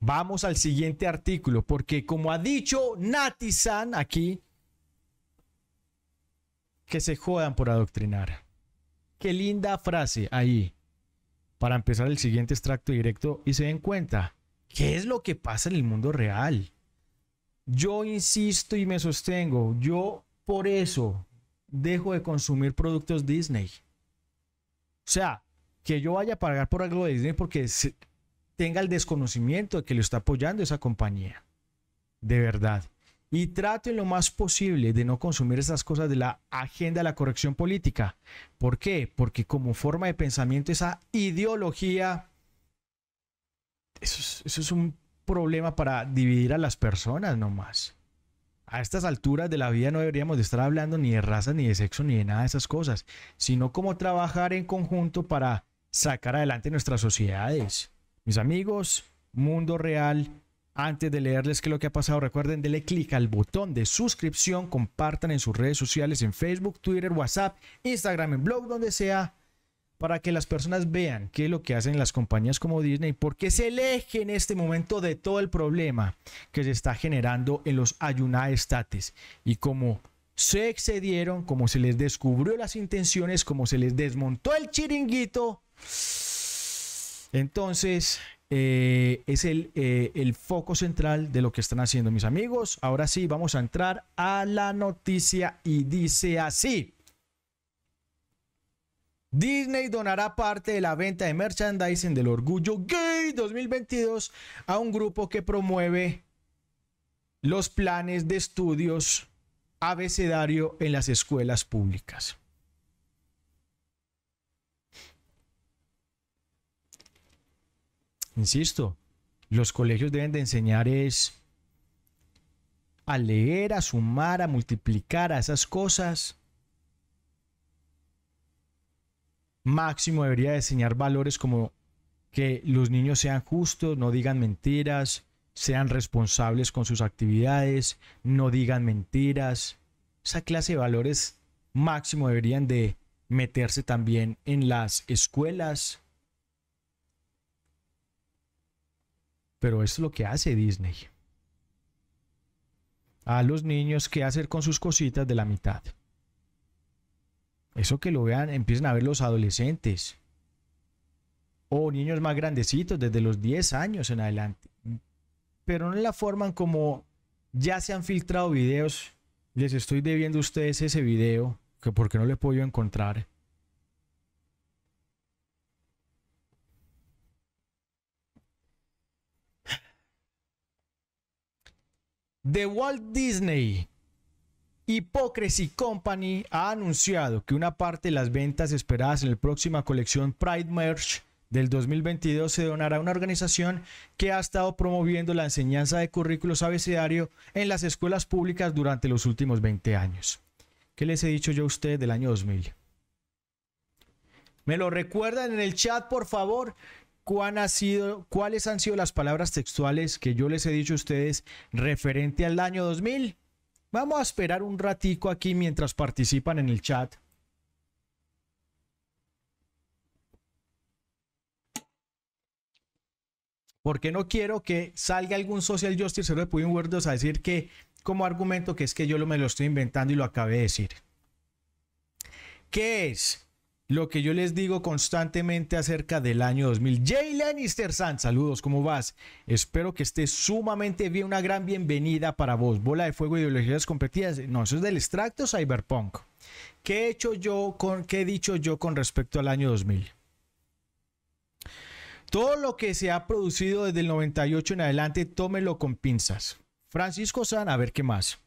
Vamos al siguiente artículo, porque como ha dicho Natisan aquí, que se jodan por adoctrinar. Qué linda frase ahí. Para empezar el siguiente extracto directo y se den cuenta, ¿qué es lo que pasa en el mundo real? Yo insisto y me sostengo, yo por eso dejo de consumir productos Disney. O sea, que yo vaya a pagar por algo de Disney porque tenga el desconocimiento de que le está apoyando esa compañía. De verdad. Y traten lo más posible de no consumir esas cosas de la agenda de la corrección política. ¿Por qué? Porque como forma de pensamiento esa ideología, eso es, un problema para dividir a las personas nomás. A estas alturas de la vida no deberíamos de estar hablando ni de raza, ni de sexo, ni de nada de esas cosas, sino como trabajar en conjunto para sacar adelante nuestras sociedades. Mis amigos, mundo real, antes de leerles qué es lo que ha pasado, recuerden, denle clic al botón de suscripción, compartan en sus redes sociales, en Facebook, Twitter, WhatsApp, Instagram, en blog, donde sea, para que las personas vean qué es lo que hacen las compañías como Disney, porque se el en este momento de todo el problema que se está generando en los estates Y como se excedieron, como se les descubrió las intenciones, como se les desmontó el chiringuito. Entonces, eh, es el, eh, el, foco central de lo que están haciendo mis amigos. Ahora sí, vamos a entrar a la noticia y dice así. Disney donará parte de la venta de merchandising del Orgullo Gay 2022 a un grupo que promueve los planes de estudios abecedario en las escuelas públicas. Insisto, los colegios deben de enseñar es a leer, a sumar, a multiplicar, a esas cosas. Máximo debería enseñar valores como que los niños sean justos, no digan mentiras, sean responsables con sus actividades, no digan mentiras. Esa clase de valores máximo deberían de meterse también en las escuelas. Pero es lo que hace Disney. A los niños qué hacer con sus cositas de la mitad. Eso que lo vean, empiezan a ver los adolescentes. O niños más grandecitos, desde los 10 años en adelante. Pero no la forman como ya se han filtrado videos. Les estoy debiendo a ustedes ese video, que porque no le puedo encontrar. The Walt Disney Hypocrisy Company ha anunciado que una parte de las ventas esperadas en la próxima colección Pride Merch del 2022 se donará a una organización que ha estado promoviendo la enseñanza de currículos abecedario en las escuelas públicas durante los últimos 20 años. ¿Qué les he dicho yo a ustedes del año 2000? Me lo recuerdan en el chat, por favor. ¿cuáles han sido las palabras textuales que yo les he dicho a ustedes referente al año 2000? Vamos a esperar un ratico aquí mientras participan en el chat. Porque no quiero que salga algún social justice se lo Word a decir que, como argumento, que es que yo me lo estoy inventando y lo acabé de decir. ¿Qué es? lo que yo les digo constantemente acerca del año 2000. Jay Lannister San, saludos, ¿cómo vas? Espero que esté sumamente bien, una gran bienvenida para vos. Bola de fuego, ideologías competidas. No, eso es del extracto cyberpunk. ¿Qué he, hecho yo con, ¿Qué he dicho yo con respecto al año 2000? Todo lo que se ha producido desde el 98 en adelante, tómelo con pinzas. Francisco San, a ver qué más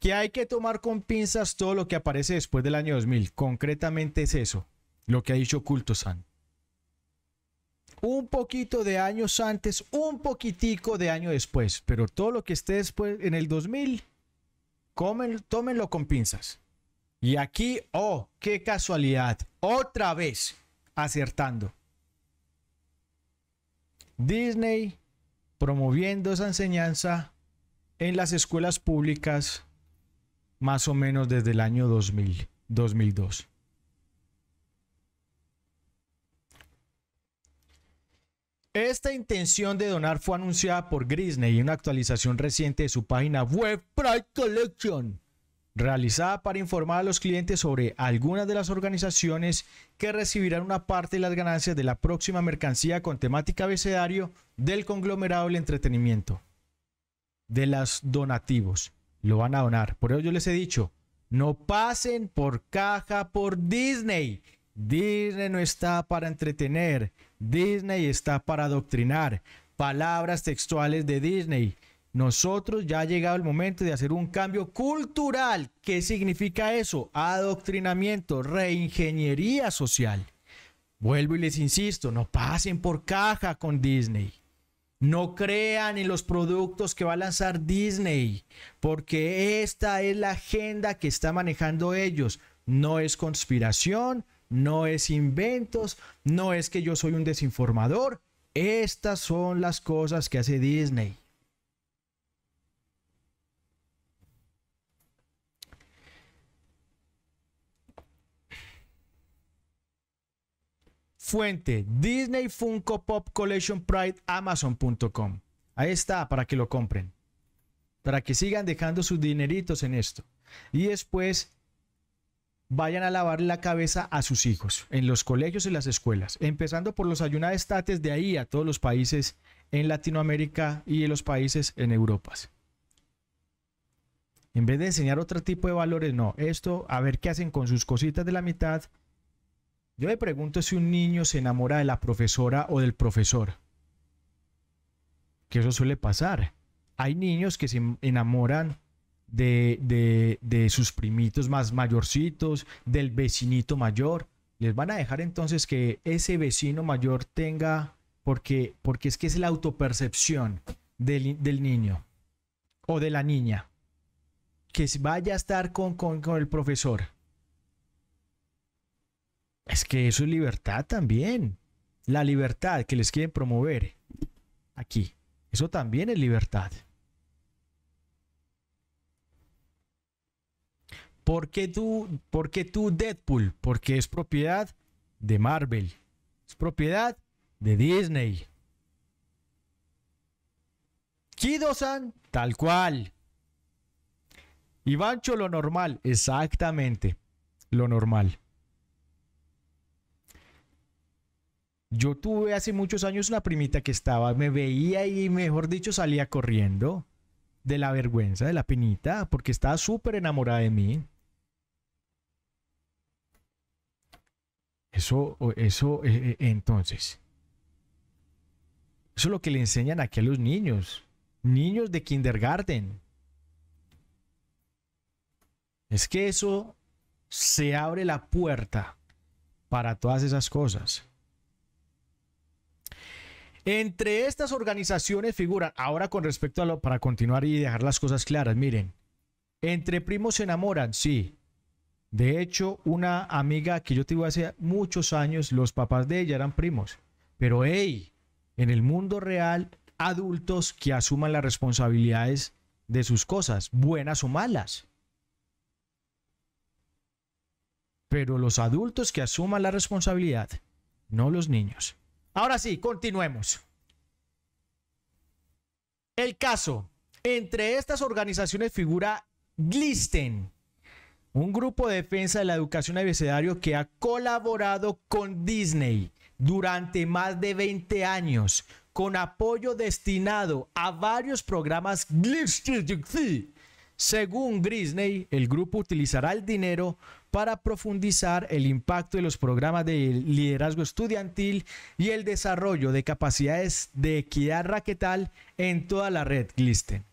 que hay que tomar con pinzas todo lo que aparece después del año 2000. Concretamente es eso, lo que ha dicho Culto San. Un poquito de años antes, un poquitico de año después, pero todo lo que esté después en el 2000, tómenlo con pinzas. Y aquí, oh, qué casualidad, otra vez acertando. Disney promoviendo esa enseñanza en las escuelas públicas más o menos desde el año 2002. Esta intención de donar fue anunciada por Grisney en una actualización reciente de su página web Pride Collection, realizada para informar a los clientes sobre algunas de las organizaciones que recibirán una parte de las ganancias de la próxima mercancía con temática abecedario del conglomerado del entretenimiento, de los donativos lo van a donar. Por eso yo les he dicho, no pasen por caja por Disney. Disney no está para entretener, Disney está para adoctrinar. Palabras textuales de Disney. Nosotros ya ha llegado el momento de hacer un cambio cultural. ¿Qué significa eso? Adoctrinamiento, reingeniería social. Vuelvo y les insisto, no pasen por caja con Disney. No crean en los productos que va a lanzar Disney, porque esta es la agenda que está manejando ellos. No es conspiración, no es inventos, no es que yo soy un desinformador. Estas son las cosas que hace Disney. Fuente, Disney Funko Pop Collection Pride, Amazon.com. Ahí está, para que lo compren. Para que sigan dejando sus dineritos en esto. Y después vayan a lavar la cabeza a sus hijos en los colegios y las escuelas. Empezando por los estates de ahí a todos los países en Latinoamérica y en los países en Europa. En vez de enseñar otro tipo de valores, no. Esto, a ver qué hacen con sus cositas de la mitad yo me pregunto si un niño se enamora de la profesora o del profesor. Que eso suele pasar. Hay niños que se enamoran de, de, sus primitos más mayorcitos, del vecinito mayor. Les van a dejar entonces que ese vecino mayor tenga, porque, porque es que es la autopercepción del, niño o de la niña, que vaya a estar con, con, con el profesor es que eso es libertad también. La libertad que les quieren promover aquí. Eso también es libertad. ¿Por qué tú, tú Deadpool? Porque es propiedad de Marvel. Es propiedad de Disney. Kido-san, tal cual. Ivancho, lo normal. Exactamente. Lo normal. Yo tuve hace muchos años una primita que estaba, me veía y mejor dicho salía corriendo de la vergüenza, de la pinita porque estaba súper enamorada de mí. Eso, eso, eh, eh, entonces. Eso es lo que le enseñan aquí a los niños. Niños de kindergarten. Es que eso se abre la puerta para todas esas cosas. Entre estas organizaciones figuran, ahora con respecto a lo, para continuar y dejar las cosas claras, miren, entre primos se enamoran, sí. De hecho, una amiga que yo tuve hace muchos años, los papás de ella eran primos. Pero hey, en el mundo real, adultos que asuman las responsabilidades de sus cosas, buenas o malas. Pero los adultos que asuman la responsabilidad, no los niños. Ahora sí, continuemos. El caso. Entre estas organizaciones figura Glisten, un grupo de defensa de la educación abecedario que ha colaborado con Disney durante más de 20 años con apoyo destinado a varios programas Glisten. Según Disney, el grupo utilizará el dinero para profundizar el impacto de los programas de liderazgo estudiantil y el desarrollo de capacidades de equidad raquetal en toda la red GLISTEN.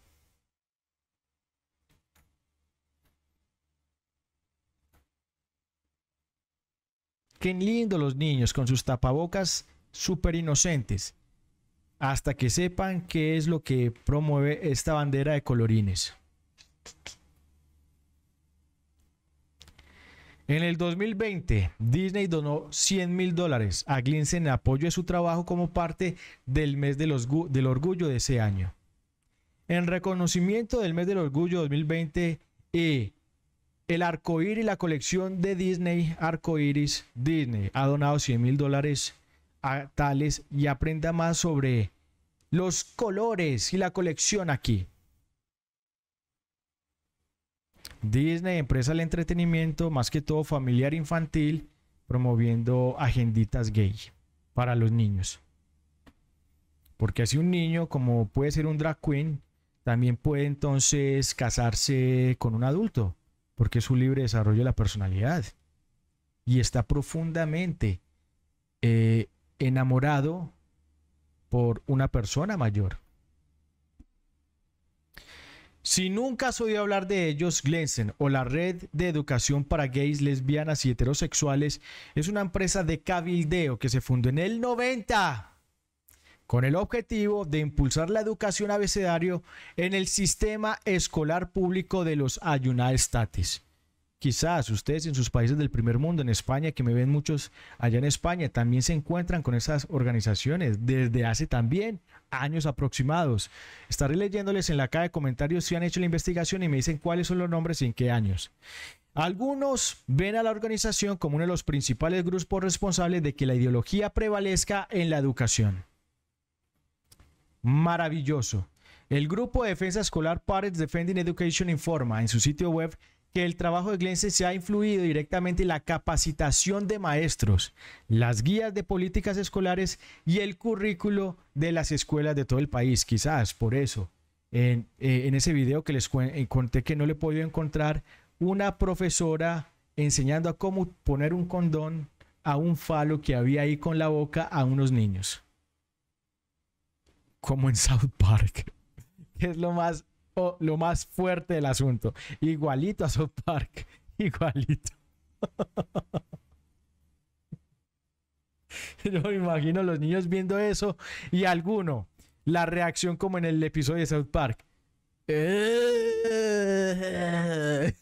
Qué lindo los niños con sus tapabocas súper inocentes, hasta que sepan qué es lo que promueve esta bandera de colorines. En el 2020, Disney donó 100 mil dólares a Glinsen en apoyo de su trabajo como parte del mes del, del orgullo de ese año. En reconocimiento del mes del orgullo 2020, y eh, el arcoíris, la colección de Disney, iris Disney, ha donado 100 mil dólares a tales y aprenda más sobre los colores y la colección aquí. Disney, empresa del entretenimiento, más que todo familiar infantil, promoviendo agenditas gay para los niños. Porque así un niño, como puede ser un drag queen, también puede entonces casarse con un adulto, porque es su libre desarrollo de la personalidad. Y está profundamente eh, enamorado por una persona mayor. Si nunca has oído hablar de ellos, Glensen o la Red de Educación para Gays, Lesbianas y Heterosexuales es una empresa de cabildeo que se fundó en el 90 con el objetivo de impulsar la educación abecedario en el sistema escolar público de los United Quizás ustedes en sus países del primer mundo, en España, que me ven muchos allá en España, también se encuentran con esas organizaciones desde hace también años aproximados. Estaré leyéndoles en la caja de comentarios si han hecho la investigación y me dicen cuáles son los nombres y en qué años. Algunos ven a la organización como uno de los principales grupos responsables de que la ideología prevalezca en la educación. Maravilloso. El grupo de defensa escolar Parents Defending Education informa en su sitio web que el trabajo de Glense se ha influido directamente en la capacitación de maestros, las guías de políticas escolares y el currículo de las escuelas de todo el país. Quizás por eso, en, eh, ese video que les eh, conté que no le he podido encontrar, una profesora enseñando a cómo poner un condón a un falo que había ahí con la boca a unos niños. Como en South Park, es lo más lo, más fuerte del asunto. Igualito a South Park. Igualito. Yo me imagino los niños viendo eso y alguno, la reacción como en el episodio de South Park.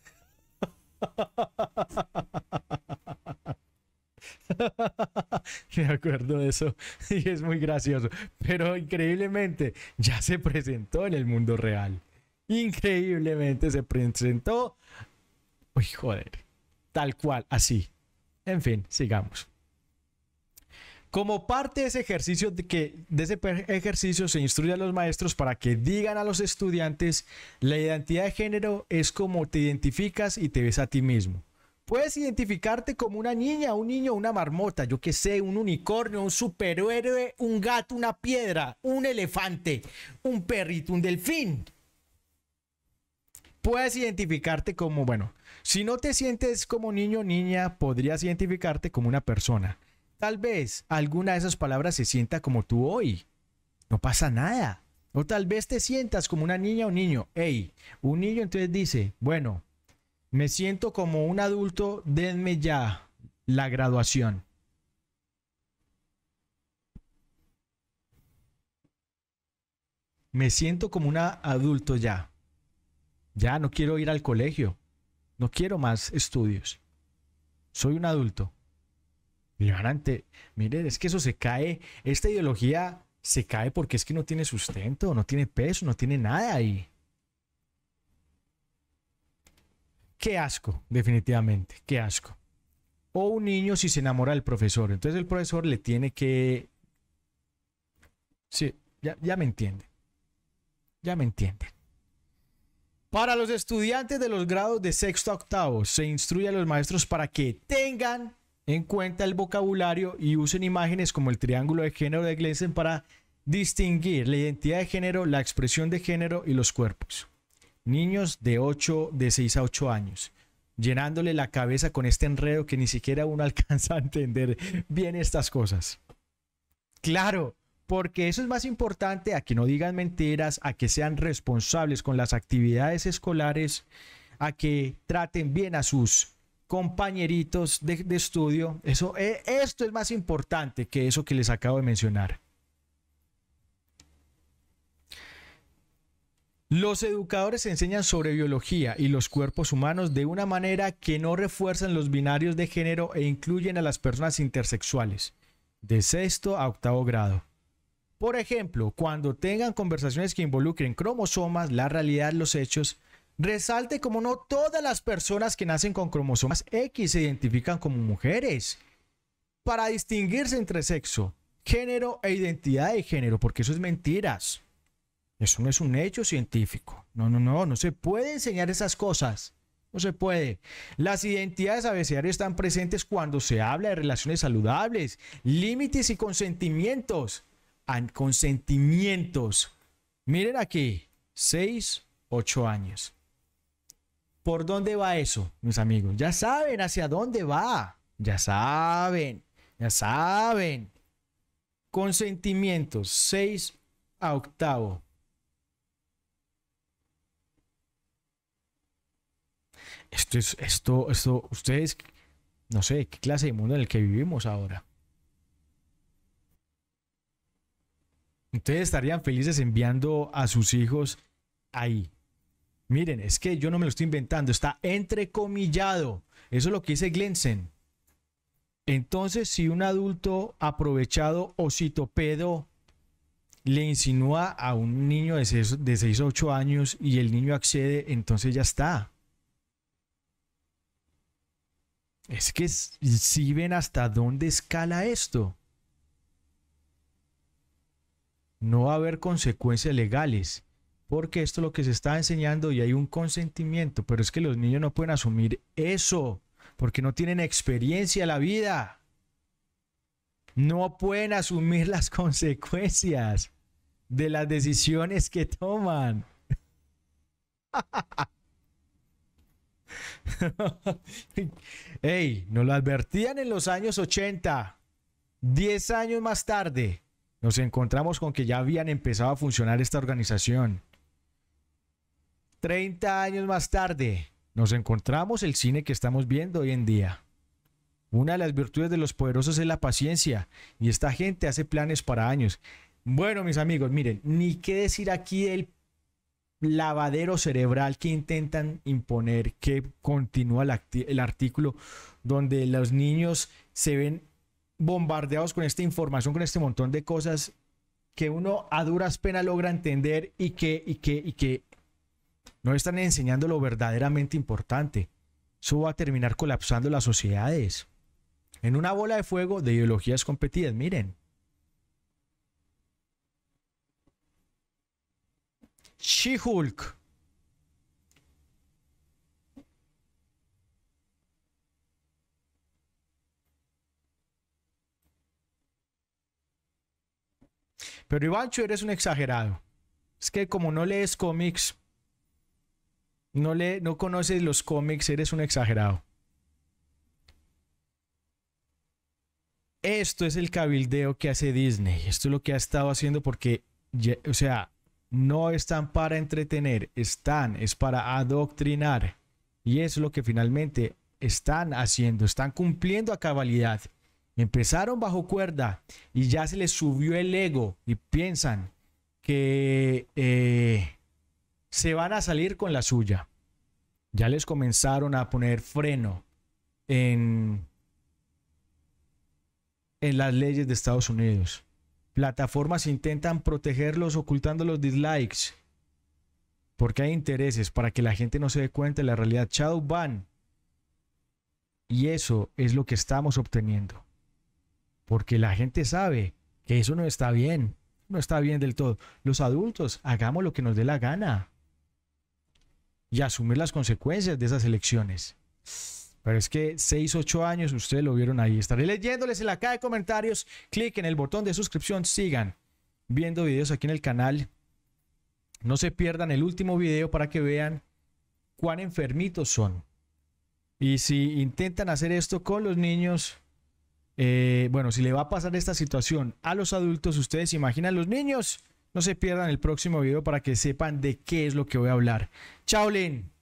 Me acuerdo de eso y es muy gracioso, pero increíblemente ya se presentó en el mundo real increíblemente se presentó. Uy, joder. Tal cual, así. En fin, sigamos. Como parte de ese ejercicio, de, que, de ese ejercicio se instruye a los maestros para que digan a los estudiantes, la identidad de género es como te identificas y te ves a ti mismo. Puedes identificarte como una niña, un niño, una marmota, yo qué sé, un unicornio, un superhéroe, un gato, una piedra, un elefante, un perrito, un delfín, Puedes identificarte como, bueno, si no te sientes como niño o niña, podrías identificarte como una persona. Tal vez alguna de esas palabras se sienta como tú hoy. No pasa nada. O tal vez te sientas como una niña o niño. Hey, un niño entonces dice, bueno, me siento como un adulto, denme ya la graduación. Me siento como un adulto ya. Ya no quiero ir al colegio. No quiero más estudios. Soy un adulto. Ignorante. Miren, es que eso se cae. Esta ideología se cae porque es que no tiene sustento, no tiene peso, no tiene nada ahí. Qué asco, definitivamente. Qué asco. O un niño si se enamora del profesor. Entonces el profesor le tiene que... Sí, ya, ya me entiende, Ya me entiende. Para los estudiantes de los grados de sexto a octavo, se instruye a los maestros para que tengan en cuenta el vocabulario y usen imágenes como el triángulo de género de Gleason para distinguir la identidad de género, la expresión de género y los cuerpos. Niños de 8, de 6 a 8 años, llenándole la cabeza con este enredo que ni siquiera uno alcanza a entender bien estas cosas. Claro, porque eso es más importante a que no digan mentiras, a que sean responsables con las actividades escolares, a que traten bien a sus compañeritos de, estudio. Eso, e, esto es más importante que eso que les acabo de mencionar. Los educadores enseñan sobre biología y los cuerpos humanos de una manera que no refuerzan los binarios de género e incluyen a las personas intersexuales, de sexto a octavo grado. Por ejemplo, cuando tengan conversaciones que involucren cromosomas, la realidad, los hechos, resalte como no todas las personas que nacen con cromosomas X se identifican como mujeres. Para distinguirse entre sexo, género e identidad de género, porque eso es mentiras. Eso no es un hecho científico. No, no, no, no se puede enseñar esas cosas. No se puede. Las identidades abecedarias están presentes cuando se habla de relaciones saludables, límites y consentimientos consentimientos. Miren aquí, 6, 8 años. ¿Por dónde va eso, mis amigos? Ya saben hacia dónde va. Ya saben, ya saben. Consentimientos, 6 a octavo. Esto es, esto, esto, ustedes, no sé, qué clase de mundo en el que vivimos ahora. Ustedes estarían felices enviando a sus hijos ahí. Miren, es que yo no me lo estoy inventando, está entrecomillado. Eso es lo que dice Glensen. Entonces, si un adulto aprovechado o citopedo le insinúa a un niño de 6, o 8 años y el niño accede, entonces ya está. Es que si ven hasta dónde escala esto no va a haber consecuencias legales, porque esto es lo que se está enseñando y hay un consentimiento, pero es que los niños no pueden asumir eso, porque no tienen experiencia en la vida. No pueden asumir las consecuencias de las decisiones que toman. Ey, nos lo advertían en los años 80. 10 años más tarde, nos encontramos con que ya habían empezado a funcionar esta organización. 30 años más tarde, nos encontramos el cine que estamos viendo hoy en día. Una de las virtudes de los poderosos es la paciencia y esta gente hace planes para años. Bueno, mis amigos, miren, ni qué decir aquí del lavadero cerebral que intentan imponer, que continúa el, el artículo donde los niños se ven bombardeados con esta información, con este montón de cosas que uno a duras penas logra entender y que, y que, y que no están enseñando lo verdaderamente importante. Eso va a terminar colapsando las sociedades. En una bola de fuego de ideologías competidas, miren. She-Hulk Pero Ivancho, eres un exagerado. Es que como no lees cómics, no, le, no conoces los cómics, eres un exagerado. Esto es el cabildeo que hace Disney. Esto es lo que ha estado haciendo porque, o sea, no están para entretener, están, es para adoctrinar. Y es lo que finalmente están haciendo, están cumpliendo a cabalidad. Empezaron bajo cuerda y ya se les subió el ego y piensan que eh, se van a salir con la suya. Ya les comenzaron a poner freno en, en las leyes de Estados Unidos. Plataformas intentan protegerlos ocultando los dislikes porque hay intereses para que la gente no se dé cuenta de la realidad. Chau van Y eso es lo que estamos obteniendo porque la gente sabe que eso no está bien, no está bien del todo. Los adultos, hagamos lo que nos dé la gana y asumir las consecuencias de esas elecciones. Pero es que 6, 8 años, ustedes lo vieron ahí. Estaré leyéndoles en la caja de comentarios. Clic en el botón de suscripción. Sigan viendo videos aquí en el canal. No se pierdan el último video para que vean cuán enfermitos son. Y si intentan hacer esto con los niños, eh, bueno, si le va a pasar esta situación a los adultos, ustedes se imaginan los niños. No se pierdan el próximo video para que sepan de qué es lo que voy a hablar. Chao, Len.